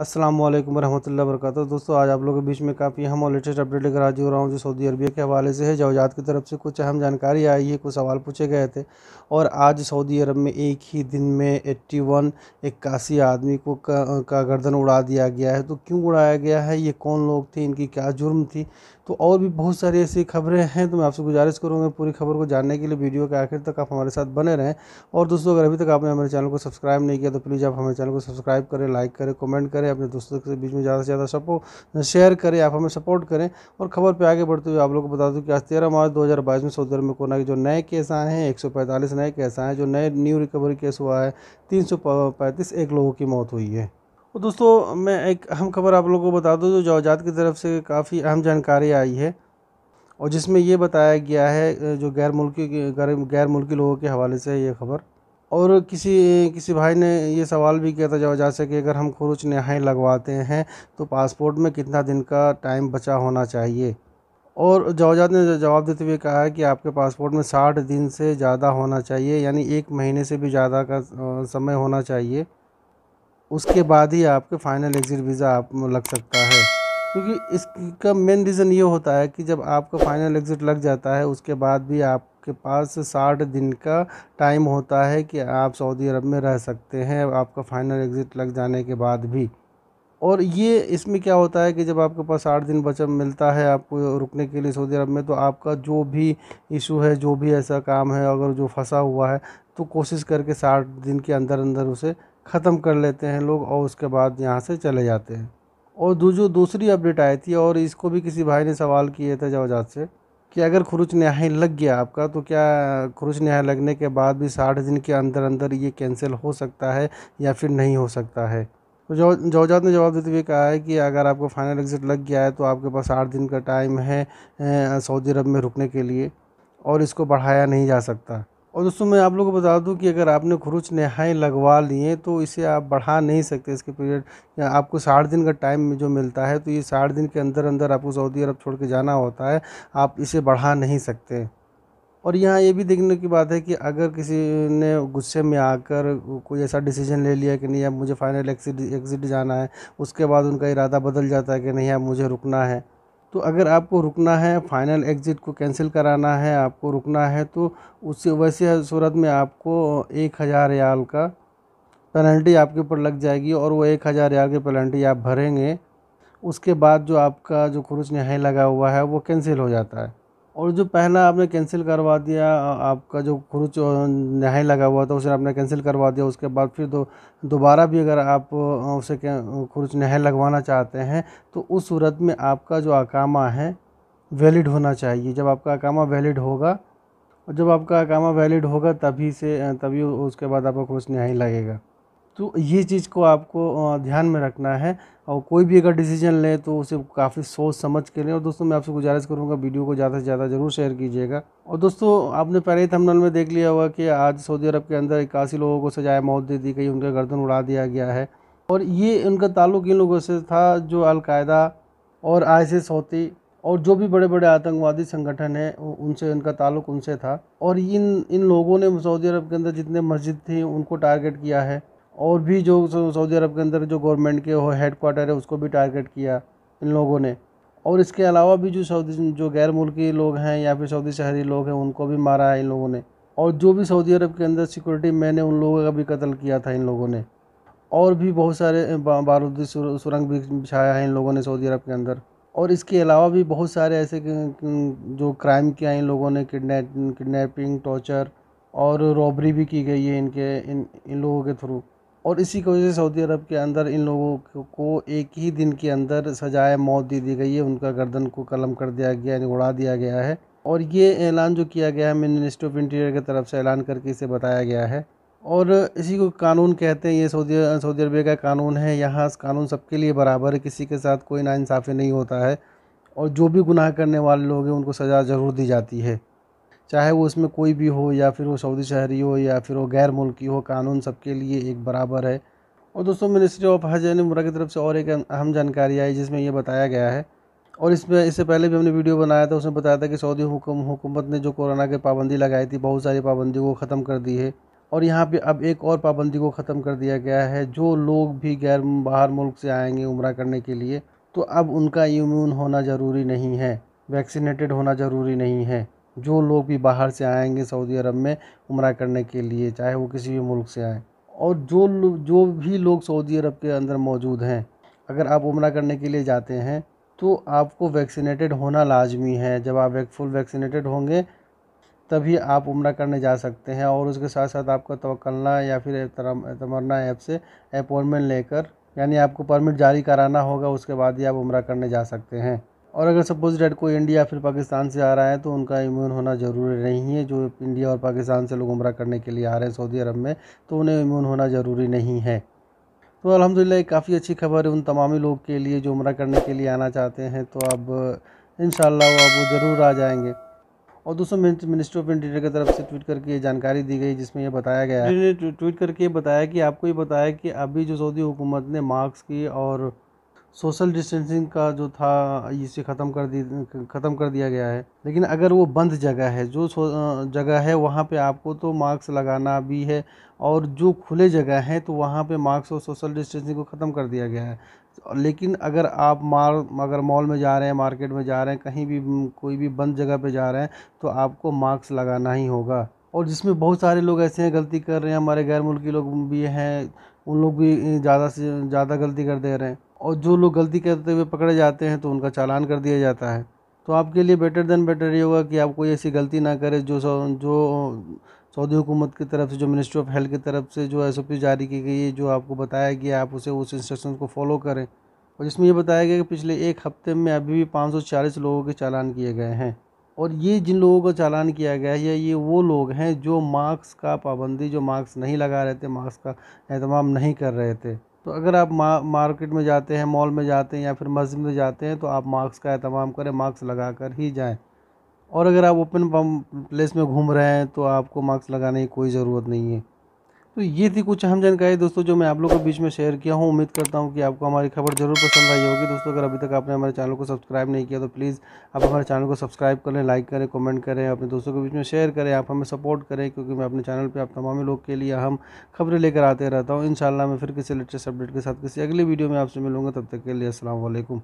असलम वरहमल वर्क दोस्तों आज आप लोगों के बीच में काफ़ी अहम और लेटेस्ट अपडेट लेकर हाजिर हो रहा हूँ जो सऊदी अरबिया के हवाले से है जवाजात की तरफ से कुछ अहम जानकारी आई है कुछ सवाल पूछे गए थे और आज सऊदी अरब में एक ही दिन में एट्टी वन इक्यासी आदमी को का, का गर्दन उड़ा दिया गया है तो क्यों उड़ाया गया है ये कौन लोग थे इनकी क्या जुर्म थी तो और भी बहुत सारी ऐसी खबरें हैं तो मैं आपसे गुजारिश करूँगा पूरी खबर को जानने के लिए वीडियो के आखिर तक आप हमारे साथ बने रहें और दोस्तों अगर अभी तक आपने हमारे चैनल को सब्सक्राइब नहीं किया तो प्लीज़ आप हमारे चैनल को सब्सक्राइब करें लाइक करें कमेंट करें करें अपने दोस्तों के बीच में ज़्यादा से ज़्यादा सपोर्ट शेयर करें आप हमें सपोर्ट करें और खबर पर आगे बढ़ते हुए आप लोग को बता दूँ कि आज तेरह मार्च दो में सऊदी अरब में कोरोना के जो नए केस आए हैं एक नए केस आए हैं जो नए न्यू रिकवरी केस हुआ है तीन एक लोगों की मौत हुई है और दोस्तों मैं एक अहम खबर आप लोगों को बता दूं जो जवाजात की तरफ से काफ़ी अहम जानकारी आई है और जिसमें ये बताया गया है जो गैर मुल्की गैर मुल्की लोगों के हवाले से ये खबर और किसी किसी भाई ने ये सवाल भी किया था जैसे कि अगर हम खुरुच नहाए लगवाते हैं तो पासपोर्ट में कितना दिन का टाइम बचा होना चाहिए और जवाजात ने जवाब देते हुए कहा है कि आपके पासपोर्ट में साठ दिन से ज़्यादा होना चाहिए यानी एक महीने से भी ज़्यादा का समय होना चाहिए उसके बाद ही आपके फाइनल एग्ज़िट वीज़ा आप लग सकता है क्योंकि इसका मेन रीज़न ये होता है कि जब आपका फ़ाइनल एग्ज़िट लग जाता है उसके बाद भी आप आपके पास साठ दिन का टाइम होता है कि आप सऊदी अरब में रह सकते हैं आपका फ़ाइनल एग्ज़िट लग जाने के बाद भी और ये इसमें क्या होता है कि जब आपके पास साठ दिन बचा मिलता है आपको रुकने के लिए सऊदी अरब में तो आपका जो भी इशू है जो भी ऐसा काम है अगर जो फंसा हुआ है तो कोशिश करके साठ दिन के अंदर अंदर उसे ख़त्म कर लेते हैं लोग और उसके बाद यहाँ से चले जाते हैं और जो दूसरी अपडेट आई थी और इसको भी किसी भाई ने सवाल किए थे जवाजात से कि अगर खुरुच न्याय लग गया आपका तो क्या खुरुच न्याय लगने के बाद भी साठ दिन के अंदर अंदर ये कैंसिल हो सकता है या फिर नहीं हो सकता है तो जोजात ने जवाब देते हुए कहा है कि अगर आपको फाइनल एग्ज़िट लग गया है तो आपके पास आठ दिन का टाइम है सऊदी अरब में रुकने के लिए और इसको बढ़ाया नहीं जा सकता और दोस्तों मैं आप लोगों को बता दूं कि अगर आपने खुरुच नहाए लगवा लिए तो इसे आप बढ़ा नहीं सकते इसके पीरियड आपको साठ दिन का टाइम जो मिलता है तो ये साठ दिन के अंदर अंदर आपको सऊदी अरब छोड़ के जाना होता है आप इसे बढ़ा नहीं सकते और यहाँ ये भी देखने की बात है कि अगर किसी ने गुस्से में आकर कोई ऐसा डिसीजन ले लिया कि नहीं अब मुझे फ़ाइनल एक्सिट एग्ज़िट जाना है उसके बाद उनका इरादा बदल जाता है कि नहीं अब मुझे रुकना है तो अगर आपको रुकना है फाइनल एग्ज़िट को कैंसिल कराना है आपको रुकना है तो उससे वैसे सूरत में आपको एक हज़ार याल का पेनल्टी आपके ऊपर लग जाएगी और वो एक हज़ार रियाल की पेनल्टी आप भरेंगे उसके बाद जो आपका जो क्रूज नहाई लगा हुआ है वो कैंसिल हो जाता है और जो पहला आपने कैंसिल करवा दिया आपका जो खुरुच नहाई लगा हुआ था उसे आपने कैंसिल करवा दिया उसके बाद फिर दो दोबारा भी अगर आप उसे खुरुच नहाई लगवाना चाहते हैं तो उस सूरत में आपका जो अकामा है वैलिड होना चाहिए जब आपका अकामा वैलिड होगा और जब आपका अकामा वैलिड होगा तभी से तभी उसके बाद आपका खुरुच नहाई लगेगा तो ये चीज़ को आपको ध्यान में रखना है और कोई भी अगर डिसीजन लें तो उसे काफ़ी सोच समझ के लें और दोस्तों मैं आपसे गुजारिश करूँगा वीडियो को ज़्यादा से ज़्यादा ज़रूर शेयर कीजिएगा और दोस्तों आपने पहले ही थमनल में देख लिया होगा कि आज सऊदी अरब के अंदर इक्यासी लोगों को सजाए मौत दे दी गई उनका गर्दन उड़ा दिया गया है और ये उनका ताल्लुक इन लोगों से था जो अलकायदा और आई होती और जो भी बड़े बड़े आतंकवादी संगठन हैं उनसे उनका ताल्लुक उनसे था और इन इन लोगों ने सऊदी अरब के अंदर जितने मस्जिद थी उनको टारगेट किया है और भी जो सऊदी अरब के अंदर जो गवर्नमेंट के हो हेड क्वार्टर है उसको भी टारगेट किया इन लोगों ने और इसके अलावा भी जो सऊदी जो गैर मुल्की लोग हैं या फिर सऊदी शहरी लोग हैं उनको भी मारा है इन लोगों ने और जो भी सऊदी अरब के अंदर सिक्योरिटी मैन है उन लोगों का भी कत्ल किया था इन लोगों ने और भी बहुत सारे बारूदी सुरंग भी बिछाया है इन लोगों ने सऊदी अरब के अंदर और इसके अलावा भी बहुत सारे ऐसे जो क्राइम किया इन लोगों ने किडनेपिंग टॉर्चर और रॉबरी भी की गई है इनके इन इन लोगों के थ्रू और इसी की वजह से सऊदी अरब के अंदर इन लोगों को एक ही दिन के अंदर सजाए मौत दे दी गई है उनका गर्दन को कलम कर दिया गया यानी उड़ा दिया गया है और ये ऐलान जो किया गया है मिनिस्ट्री ऑफ इंटीरियर की तरफ से ऐलान करके इसे बताया गया है और इसी को कानून कहते हैं ये सऊदी सऊदी अरबिया का कानून है यहाँ कानून सबके लिए बराबर है किसी के साथ कोई नाइंसाफ़ी नहीं होता है और जो भी गुनाह करने वाले लोग हैं उनको सज़ा ज़रूर दी जाती है चाहे वो उसमें कोई भी हो या फिर वो सऊदी शहरी हो या फिर वो गैर मुल्की हो कानून सबके लिए एक बराबर है और दोस्तों मिनिस्ट्री ऑफ हज एंड उम्र की तरफ से और एक अहम जानकारी आई जिसमें यह बताया गया है और इसमें इससे पहले भी हमने वीडियो बनाया था उसमें बताया था कि सऊदी हुकुम, हुकूमत ने जो कोरोना की पाबंदी लगाई थी बहुत सारी पाबंदियों को ख़त्म कर दी है और यहाँ पे अब एक और पाबंदी को ख़त्म कर दिया गया है जो लोग भी गैर बाहर मुल्क से आएंगे उम्र करने के लिए तो अब उनका इम्यून होना ज़रूरी नहीं है वैक्सीनेटेड होना ज़रूरी नहीं है जो लोग भी बाहर से आएंगे सऊदी अरब में उम्र करने के लिए चाहे वो किसी भी मुल्क से आए और जो जो भी लोग सऊदी अरब के अंदर मौजूद हैं अगर आप उम्र करने के लिए जाते हैं तो आपको वैक्सीनेटेड होना लाजमी है जब आप फुल वैक्सीनेटेड होंगे तभी आप उम्र करने जा सकते हैं और उसके साथ साथ आपका तवक्लना या फिर तमन्ना ऐप से अपॉइंटमेंट लेकर यानी आपको परमिट जारी कराना होगा उसके बाद ही आप उम्र करने जा सकते हैं और अगर सपोज़ डेट कोई इंडिया फिर पाकिस्तान से आ रहा है तो उनका इम्यून होना ज़रूरी नहीं है जो इंडिया और पाकिस्तान से लोग उम्र करने के लिए आ रहे हैं सऊदी अरब में तो उन्हें इम्यून होना ज़रूरी नहीं है तो अलहमदिल्ला काफ़ी अच्छी खबर है उन तमामी लोग के लिए जो उम्र करने के लिए आना चाहते हैं तो अब इन वो अब ज़रूर आ जाएंगे और दूसरों मिनिस्ट्री ऑफ इंटीरियर की तरफ से ट्वीट करके ये जानकारी दी गई जिसमें यह बताया गया ट्वीट करके बताया कि आपको ये बताया कि अभी जो सऊदी हुकूमत ने मार्क्स की और सोशल डिस्टेंसिंग का जो था इसे ख़त्म कर दी ख़त्म कर दिया गया है लेकिन अगर वो बंद जगह है जो जगह है वहाँ पे आपको तो मास्क लगाना भी है और जो खुले जगह हैं तो वहाँ पे मास्क और सोशल डिस्टेंसिंग को ख़त्म कर दिया गया है लेकिन अगर आप मार अगर मॉल में जा रहे हैं मार्केट में जा रहे हैं कहीं भी कोई भी बंद जगह पर जा रहे हैं तो आपको मास्क लगाना ही होगा और जिसमें बहुत सारे लोग ऐसे हैं गलती कर रहे हैं हमारे गैर मुल्की लोग भी हैं उन लोग भी ज़्यादा से ज़्यादा गलती कर दे रहे हैं और जो लोग गलती करते हुए पकड़े जाते हैं तो उनका चालान कर दिया जाता है तो आपके लिए बेटर देन बेटर ये होगा कि आप कोई ऐसी गलती ना करें जो जो सऊदी हुकूमत की तरफ से जो मिनिस्ट्री ऑफ हेल्थ की तरफ से जो एस जारी की गई है जो आपको बताया गया आप उसे उस इंस्ट्रक्शन को फॉलो करें और जिसमें यह बताया गया कि पिछले एक हफ्ते में अभी भी पाँच लोगों के चालान किए गए हैं और ये जिन लोगों का चालान किया गया है ये वो लोग हैं जो मास्क का पाबंदी जो मास्क नहीं लगा रहे थे मास्क का अहतमाम नहीं कर रहे थे तो अगर आप मा, मार्केट में जाते हैं मॉल में जाते हैं या फिर मस्जिद में जाते हैं तो आप मास्क का अहतमाम करें मास्क लगा कर ही जाएँ और अगर आप ओपन प्लेस में घूम रहे हैं तो आपको मास्क लगाने की कोई ज़रूरत नहीं है तो ये थी कुछ अहम जानकारी दोस्तों जो मैं आप लोगों के बीच में शेयर किया हूँ उम्मीद करता हूँ कि आपको हमारी खबर जरूर पसंद आई होगी दोस्तों अगर अभी तक आपने हमारे चैनल को सब्सक्राइब नहीं किया तो प्लीज़ आप हमारे चैनल को सब्सक्राइब करें लाइक करें कमेंट करें अपने दोस्तों के बीच में शेयर करें आप हमें सपोर्ट करें क्योंकि मैं अपने चैनल पर आप तमाम लोग के लिए हम खबरें लेकर आते रहता हूँ इन मैं फिर किसी लेटेस्ट अपडेट के साथ किसी अगली वीडियो में आपसे मिलूँगा तब तक के लिए असल